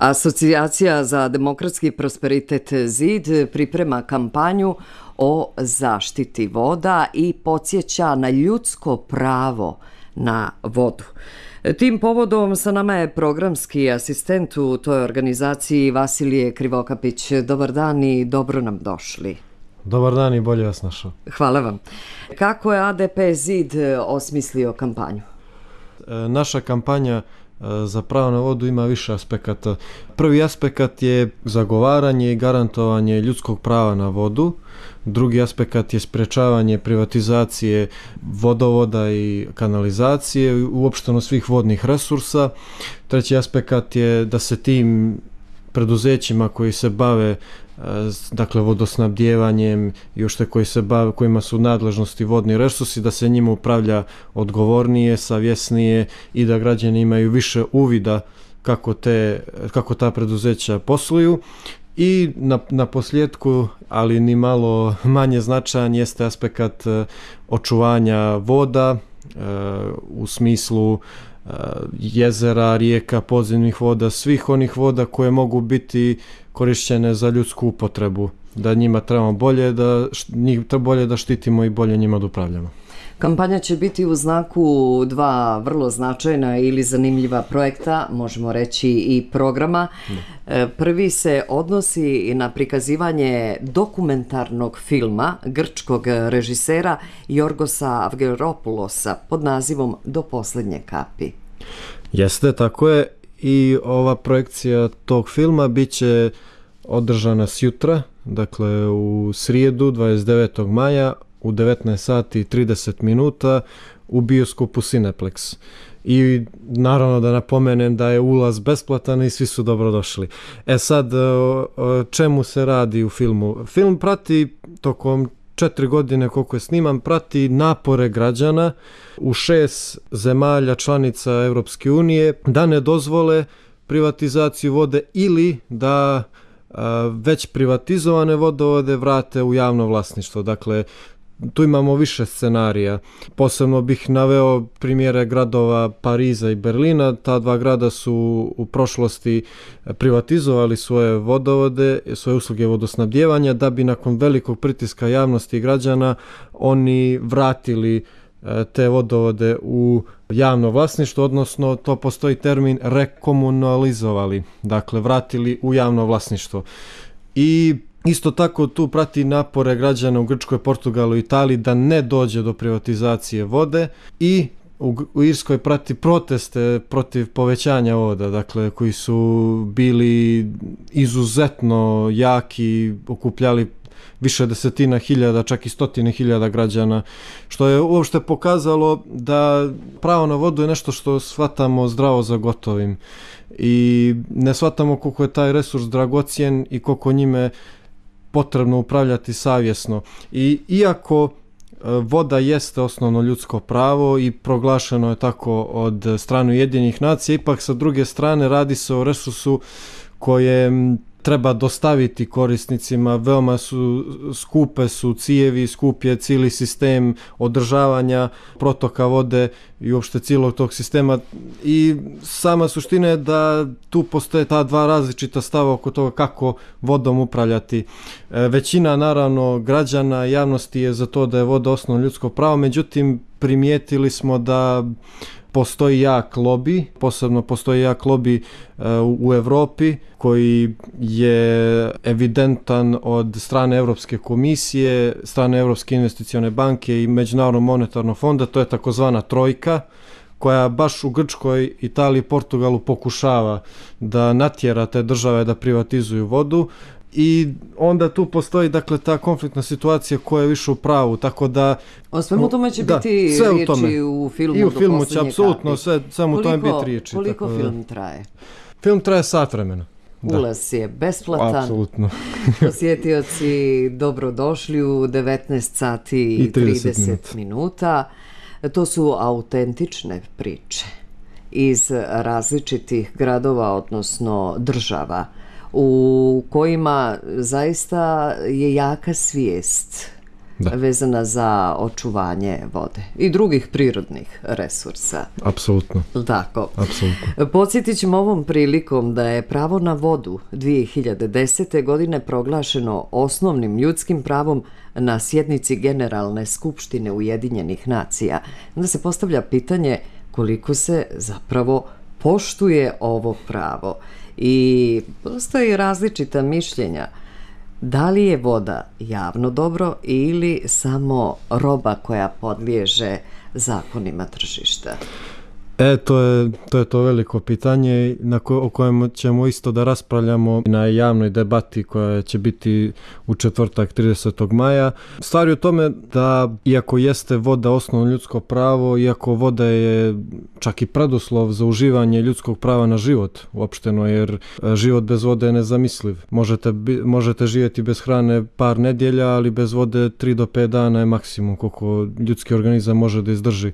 Asocijacija za demokratski prosperitet ZID priprema kampanju o zaštiti voda i podsjeća na ljudsko pravo na vodu. Tim povodom sa nama je programski asistent u toj organizaciji Vasilije Krivokapić. Dobar dan i dobro nam došli. Dobar dan i bolje vas našao. Hvala vam. Kako je ADP ZID osmislio kampanju? E, naša kampanja za pravo na vodu ima više aspekata. Prvi aspekat je zagovaranje i garantovanje ljudskog prava na vodu. Drugi aspekat je sprečavanje privatizacije vodovoda i kanalizacije uopšteno svih vodnih resursa. Treći aspekat je da se tim preduzećima koji se bave dakle vodosnabdjevanjem i ušte koji se bav, kojima su nadležnosti vodni resursi, da se njima upravlja odgovornije, savjesnije i da građani imaju više uvida kako, te, kako ta preduzeća posluju. I na, na posljedku, ali ni malo manje značajan, jeste aspekt e, očuvanja voda e, u smislu e, jezera, rijeka, podzemnih voda, svih onih voda koje mogu biti korišćene za ljudsku upotrebu, da njima trebamo bolje da, njih treba bolje da štitimo i bolje njima da upravljamo. Kampanja će biti u znaku dva vrlo značajna ili zanimljiva projekta, možemo reći i programa. E, prvi se odnosi na prikazivanje dokumentarnog filma grčkog režisera Jorgosa Avgeropulosa pod nazivom Do posljednje kapi. Jeste, tako je i ova projekcija tog filma biće održana s dakle u srijedu 29. maja u 19 sati 30 minuta u bioskopu Cineplex. I naravno da napomenem da je ulaz besplatan i svi su dobrodošli. E sad, čemu se radi u filmu? Film prati tokom četiri godine koliko je sniman, prati napore građana u šest zemalja članica Evropske unije da ne dozvole privatizaciju vode ili da već privatizovane vodovode vrate u javno vlasništvo. Dakle, Tu imamo više scenarija. Posebno bih naveo primjere gradova Pariza i Berlina. Ta dva grada su u prošlosti privatizovali svoje vodovode, svoje usluge vodosnabdjevanja, da bi nakon velikog pritiska javnosti i građana oni vratili e, te vodovode u javno vlasništvo, odnosno to postoji termin rekomunalizovali, dakle vratili u javno vlasništvo. I Isto tako tu prati napore građana u Grčkoj, Portugalu i Italiji da ne dođe do privatizacije vode i u Irskoj prati proteste protiv povećanja voda, dakle, koji su bili izuzetno jaki, okupljali više desetina hiljada, čak i stotine hiljada građana, što je uopšte pokazalo da pravo na vodu je nešto što shvatamo zdravo za gotovim i ne shvatamo koliko je taj resurs dragocijen i koliko njime potrebno upravljati savjesno. I iako e, voda jeste osnovno ljudsko pravo i proglašeno je tako od strane Jedinih nacija, ipak sa druge strane radi se o resursu koje treba dostaviti korisnicima, veoma su skupe su cijevi, skup je cijeli sistem održavanja protoka vode i uopšte cijelog tog sistema i sama suština je da tu postoje ta dva različita stava oko toga kako vodom upravljati. E, većina naravno građana javnosti je za to da je voda osnovno ljudsko pravo, međutim primijetili smo da postoji jak lobby, posebno postoji jak lobby e, u Evropi koji je evidentan od strane Evropske komisije, strane Evropske investicione banke i Međunarodnog monetarnog fonda, to je takozvana trojka koja baš u Grčkoj, Italiji, i Portugalu pokušava da natjera te države da privatizuju vodu i onda tu postoji dakle ta konfliktna situacija koja je više u pravu tako da o svemu tome će da, biti sve riječi u, tome. u filmu i u filmu će apsolutno sve samo tome biti riječi koliko tako, film traje film traje sat vremena Da. Ulaz je besplatan. Apsolutno. Posjetioci, dobrodošli u 19 sati i 30, 30 minuta. minuta. To su autentične priče iz različitih gradova, odnosno država u kojima zaista je jaka svijest da. vezana za očuvanje vode i drugih prirodnih resursa. Apsolutno. Tako. Apsolutno. Podsjetit ćemo ovom prilikom da je pravo na vodu 2010. godine proglašeno osnovnim ljudskim pravom na sjednici Generalne skupštine Ujedinjenih nacija. Onda se postavlja pitanje koliko se zapravo poštuje ovo pravo i postoji različita mišljenja da li je voda javno dobro ili samo roba koja podliježe zakonima tržišta. E, to je to, je to veliko pitanje na ko, o kojem ćemo isto da raspravljamo na javnoj debati koja će biti u četvrtak 30. maja. Stvar je u tome da, iako jeste voda osnovno ljudsko pravo, iako voda je čak i preduslov za uživanje ljudskog prava na život uopšteno, jer e, život bez vode je nezamisliv. Možete, možete živjeti bez hrane par nedjelja, ali bez vode 3 do 5 dana je maksimum koliko ljudski organizam može da izdrži.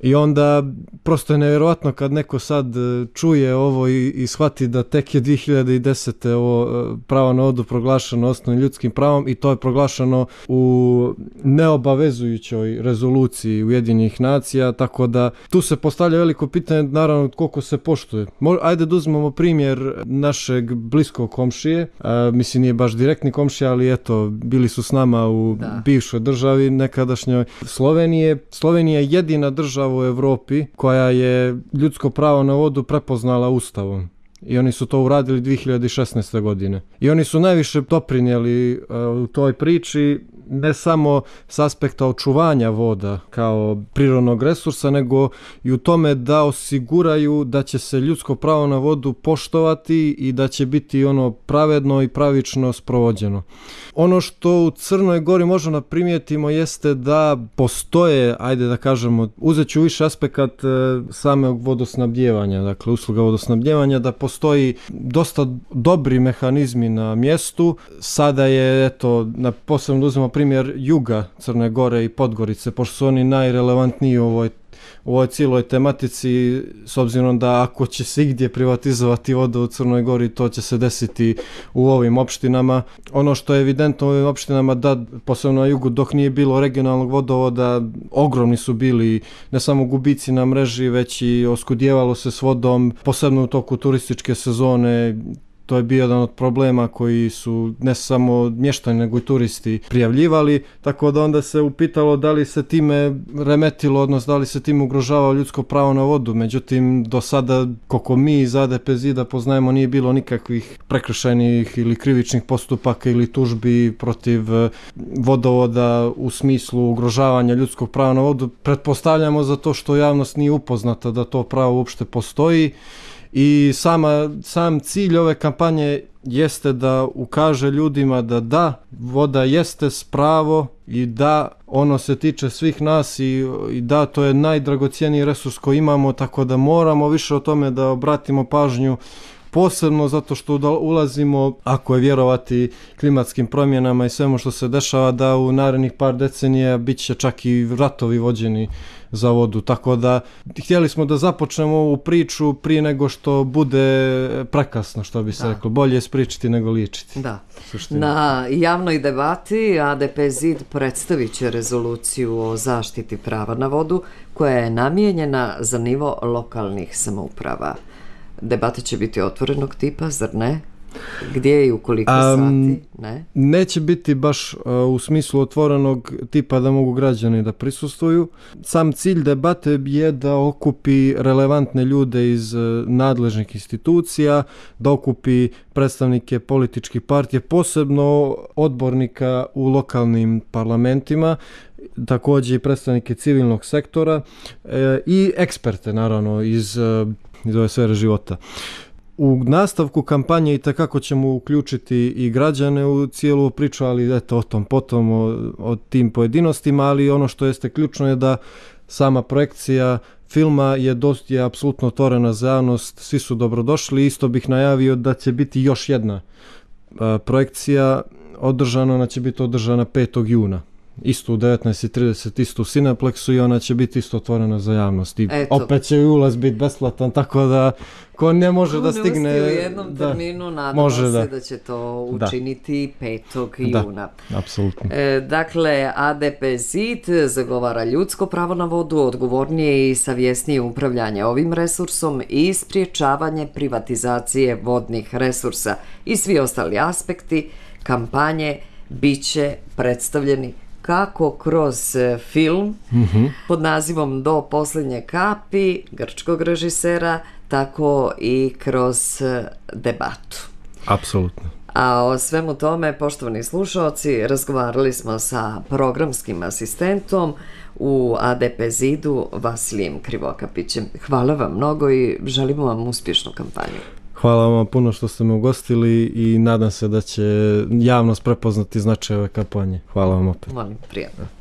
I onda prosto je nevjerovatno kad neko sad e, čuje ovo i, i shvati da tek je 2010. ovo e, pravo na odu proglašeno osnovnim ljudskim pravom i to je proglašeno u neobavezujućoj rezoluciji Ujedinjenih nacija, tako da tu se postavlja veliko pitanje naravno koliko se poštuje. Ajde da uzmemo primjer našeg bliskog komšije, A, mislim nije baš direktni komšija, ali eto, bili su s nama u da. bivšoj državi nekadašnjoj Slovenije. Slovenija je jedina država u Evropi koja je ljudsko pravo na vodu prepoznala ustavom i oni su to uradili 2016. godine. I oni su najviše doprinijeli e, u toj priči ne samo s aspekta očuvanja voda kao prirodnog resursa, nego i u tome da osiguraju da će se ljudsko pravo na vodu poštovati i da će biti ono pravedno i pravično sprovođeno. Ono što u Crnoj Gori možemo da primijetimo jeste da postoje, ajde da kažemo, uzet ću više aspekat e, samog vodosnabdjevanja, dakle usluga vodosnabdjevanja, da postoji dosta dobri mehanizmi na mjestu. Sada je, eto, na posebno da uzmemo primjer Juga Crne Gore i Podgorice, pošto su oni najrelevantniji u ovoj u ovoj ciloj tematici, s obzirom da ako će se igdje privatizovati voda u Crnoj Gori, to će se desiti u ovim opštinama. Ono što je evidentno u ovim opštinama, da, posebno na jugu, dok nije bilo regionalnog vodovoda, ogromni su bili ne samo gubici na mreži, već i oskudjevalo se s vodom, posebno u toku turističke sezone, to je bio jedan od problema koji su ne samo mještani nego i turisti prijavljivali, tako da onda se upitalo da li se time remetilo, odnos da li se time ugrožavao ljudsko pravo na vodu, međutim do sada koliko mi iz ADP Zida poznajemo nije bilo nikakvih prekršajnih ili krivičnih postupaka ili tužbi protiv eh, vodovoda u smislu ugrožavanja ljudskog prava na vodu, pretpostavljamo za to što javnost nije upoznata da to pravo uopšte postoji, I sama, sam cilj ove kampanje jeste da ukaže ljudima da da, voda jeste spravo i da ono se tiče svih nas i, i da to je najdragocijeniji resurs koji imamo, tako da moramo više o tome da obratimo pažnju posebno zato što ulazimo, ako je vjerovati klimatskim promjenama i svemu što se dešava, da u narednih par decenija bit će čak i ratovi vođeni za vodu. Tako da, htjeli smo da započnemo ovu priču prije nego što bude prekasno, što bi se da. reklo. Bolje je spričati nego ličiti. Da. Suštine. Na javnoj debati ADP ZID predstavit će rezoluciju o zaštiti prava na vodu koja je namijenjena za nivo lokalnih samouprava debate će biti otvorenog tipa, zar ne? Gdje i ukoliko um, sati? Ne? Neće biti baš uh, u smislu otvorenog tipa da mogu građani da prisustuju. Sam cilj debate je da okupi relevantne ljude iz uh, nadležnih institucija, da okupi predstavnike političkih partije, posebno odbornika u lokalnim parlamentima, također i predstavnike civilnog sektora e, i eksperte naravno iz e, iz ove sfere života. U nastavku kampanje i takako ćemo uključiti i građane u cijelu priču, ali eto o tom potom, o, o tim pojedinostima, ali ono što jeste ključno je da sama projekcija filma je dost je apsolutno otvorena za javnost, svi su dobrodošli, isto bih najavio da će biti još jedna projekcija održana, ona će biti održana 5. juna isto u 19.30, isto u Cineplexu i ona će biti isto otvorena za javnost. I Eto. opet će ulaz biti besplatan, tako da ko ne može ko da stigne... Ko ne u jednom da, terminu, nadam se da. da. će to učiniti da. 5. juna. Da, apsolutno. E, dakle, ADP ZIT zagovara ljudsko pravo na vodu, odgovornije i savjesnije upravljanje ovim resursom i spriječavanje privatizacije vodnih resursa i svi ostali aspekti kampanje biće predstavljeni kako kroz e, film mm -hmm. pod nazivom Do posljednje kapi grčkog režisera, tako i kroz e, debatu. Apsolutno. A o svemu tome, poštovani slušalci, razgovarali smo sa programskim asistentom u ADP Zidu, Vasilijem Krivokapićem. Hvala vam mnogo i želimo vam uspješnu kampanju. Hvala vam puno što ste me ugostili i nadam se da će javnost prepoznati značaj ove kampanje. Hvala vam opet. Molim, prijatno.